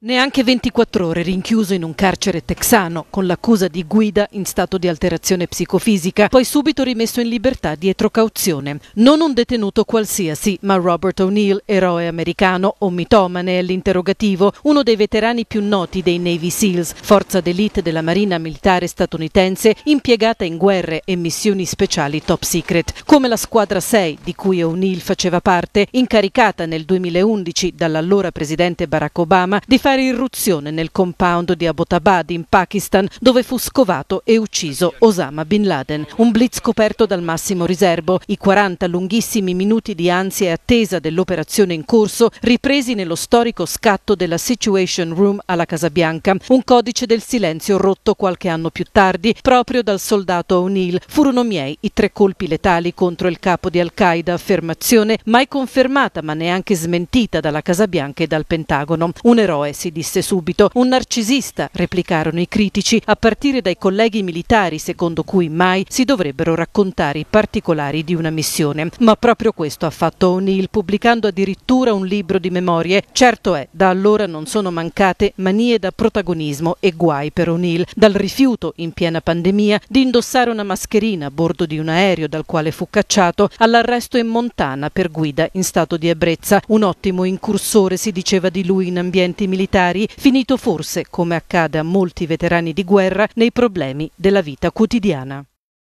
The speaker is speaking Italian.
Neanche 24 ore rinchiuso in un carcere texano con l'accusa di guida in stato di alterazione psicofisica, poi subito rimesso in libertà dietro cauzione. Non un detenuto qualsiasi, ma Robert O'Neill, eroe americano o mitomane è l'interrogativo, uno dei veterani più noti dei Navy SEALs, forza d'elite della Marina Militare statunitense impiegata in guerre e missioni speciali top secret, come la squadra 6 di cui O'Neill faceva parte, incaricata nel 2011 dall'allora presidente Barack Obama di fare fare irruzione nel compound di Abbottabad in Pakistan dove fu scovato e ucciso Osama Bin Laden. Un blitz coperto dal massimo riservo, i 40 lunghissimi minuti di ansia e attesa dell'operazione in corso ripresi nello storico scatto della Situation Room alla Casa Bianca, un codice del silenzio rotto qualche anno più tardi proprio dal soldato O'Neill. Furono miei i tre colpi letali contro il capo di Al-Qaeda, affermazione mai confermata ma neanche smentita dalla Casa Bianca e dal Pentagono. Un eroe si disse subito, un narcisista, replicarono i critici, a partire dai colleghi militari secondo cui mai si dovrebbero raccontare i particolari di una missione. Ma proprio questo ha fatto O'Neill, pubblicando addirittura un libro di memorie. Certo è, da allora non sono mancate manie da protagonismo e guai per O'Neill, dal rifiuto, in piena pandemia, di indossare una mascherina a bordo di un aereo dal quale fu cacciato, all'arresto in Montana per guida in stato di ebbrezza. Un ottimo incursore, si diceva di lui, in ambienti militari militari, finito forse, come accade a molti veterani di guerra, nei problemi della vita quotidiana.